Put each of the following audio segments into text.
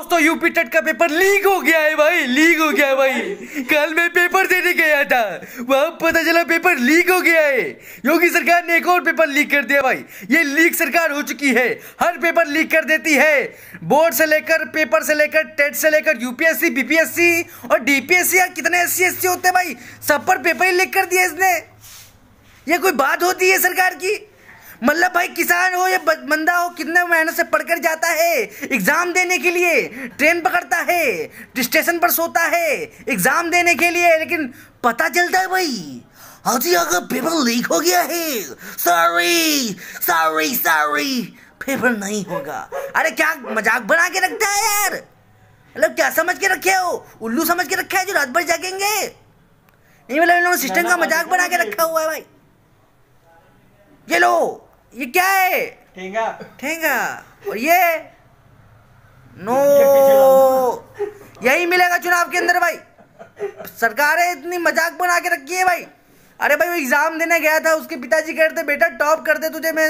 दोस्तों UP TET का paper leak हो गया है भाई लीक हो गया है भाई कल मैं पेपर देने गया था वह पता चला पेपर लीक हो गया है योगी सरकार ने एक और पेपर लीक कर दिया भाई ये लीक सरकार हो चुकी है हर पेपर लीक कर देती है बोर्ड से लेकर पेपर से लेकर टेट से लेकर यूपीएससी बीपीएससी और डीपीएससी कितने एस सी होते हैं भाई सब पर पेपर ही लीक कर दिया इसने ये कोई बात होती है सरकार की मतलब भाई किसान हो या बंदा हो कितना मेहनत से पढ़कर जाता है एग्जाम देने के लिए ट्रेन पकड़ता है स्टेशन पर सोता है एग्जाम देने के लिए लेकिन पता चलता है भाई हाजी अगर पेपर लीक हो गया है सॉरी सॉरी सॉरी पेपर नहीं होगा अरे क्या मजाक बना के रखता है यार मतलब क्या समझ के रखे हो उल्लू समझ के रखा है जो रात भर जागेंगे मतलब नहीं मतलब इन्होंने सिस्टम का मजाक बना के रखा हुआ है भाई ये लो ये क्या है ठेंगा ठेंगा और ये नो यही मिलेगा चुनाव के अंदर भाई सरकारें इतनी मजाक बना के रखी है भाई अरे भाई वो एग्जाम देने गया था उसके पिताजी कह रहे थे बेटा टॉप कर दे तुझे मैं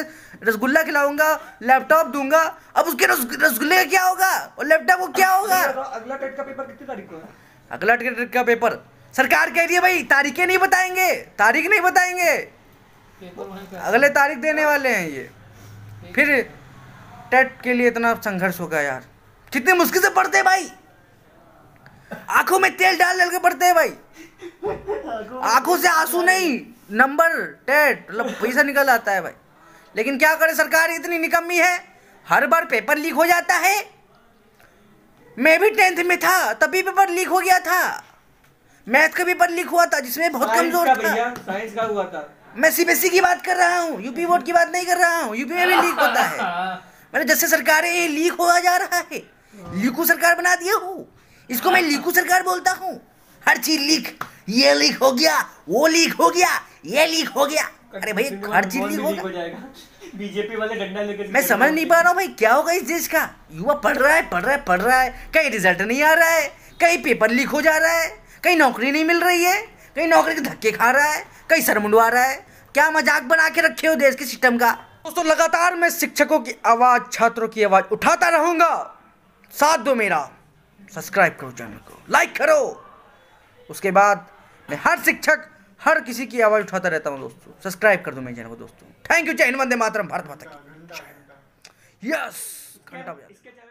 रसगुल्ला खिलाऊंगा लैपटॉप दूंगा अब उसके रसगुल्ले रस क्या होगा और लैपटॉप को क्या होगा अगला टेट का पेपर कितनी तारीख को है अगला टेट का पेपर सरकार कह रही है भाई तारीखें नहीं बताएंगे तारीख नहीं बताएंगे अगले तारीख देने वाले हैं ये फिर टेट के लिए इतना संघर्ष होगा यार कितनी मुश्किल से पढ़ते हैं भाई आंखों में तेल डाल डाल के पढ़ते हैं भाई आंखों से आंसू नहीं नंबर टेट मतलब पैसा निकल आता है भाई लेकिन क्या करे सरकार इतनी निकम्मी है हर बार पेपर लीक हो जाता है मैं भी टेंथ में था तभी पेपर लीक हो गया था मैथ का पेपर लीक हुआ था जिसमें बहुत कमजोर था साइंस का हुआ था मैं सीबीएसई e की बात कर रहा हूँ यूपी बोर्ड की बात नहीं कर रहा हूँ यूपी में भी लीक होता है मैंने मतलब जैसे सरकार है ये लीक होता जा रहा है लीकू सरकार बना दिया हूँ इसको मैं लीकू सरकार बोलता हूँ हर चीज लीक ये लीक हो गया वो लीक हो गया ये लीक हो गया अरे भाई हर चीज लीक हो गया बीजेपी वाले डंडा लेके मैं समझ नहीं पा रहा हूँ भाई क्या होगा इस देश का युवा पढ़ रहा है पढ़ रहा है पढ़ रहा है कहीं रिजल्ट नहीं आ रहा है कहीं पेपर लीक हो जा रहा है कहीं नौकरी नहीं मिल रही है कहीं नौकरी के धक्के खा रहा है कहीं सर मुंडवा रहा है क्या मजाक बना के रखे हो देश के सिस्टम का दोस्तों लगातार मैं शिक्षकों की आवाज़ छात्रों की आवाज़ उठाता रहूंगा साथ दो मेरा सब्सक्राइब करो चैनल को लाइक करो उसके बाद मैं हर शिक्षक हर किसी की आवाज़ उठाता रहता हूँ दोस्तों सब्सक्राइब कर दो मेरे चैनल को दोस्तों थैंक यू चैन वंदे मातरम भारत माता की यस घंटा